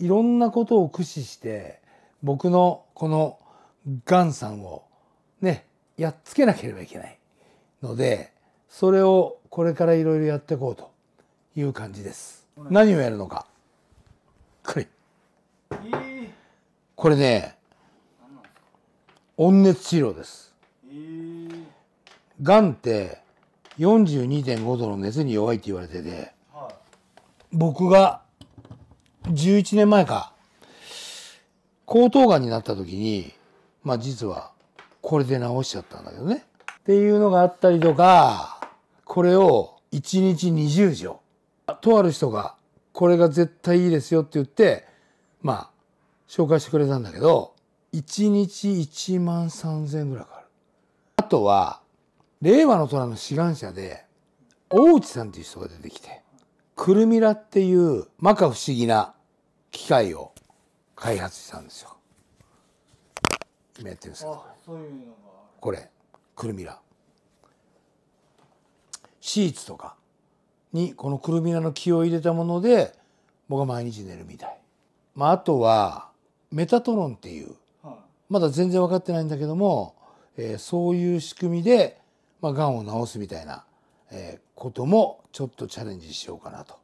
いろんなことを駆使して僕のこのがんさんをねやっつけなければいけないのでそれをこれからいろいろやっていこうという感じです。何をやるのかこれ、これね温熱治療です。がんって42.5度の熱に弱いって言われてて、僕が11年前か、喉頭がんになった時に、まあ実はこれで治しちゃったんだけどね。っていうのがあったりとか、これを1日20錠。とある人が、これが絶対いいですよって言って、まあ、紹介してくれたんだけど、1日1万3000ぐらいかかる。あとは、令和の虎の志願者で、大内さんっていう人が出てきて、くるみらっていう、摩訶不思議な機械を開発したんですよ。今やってるんですけどこれクルミラシーツとかにこのクルミラの木を入れたもので僕は毎日寝るみたい。まあ、あとはメタトロンっていう、まだ全然分かってないんだけども、えー、そういう仕組みで、まあ、がんを治すみたいな、えー、こともちょっとチャレンジしようかなと。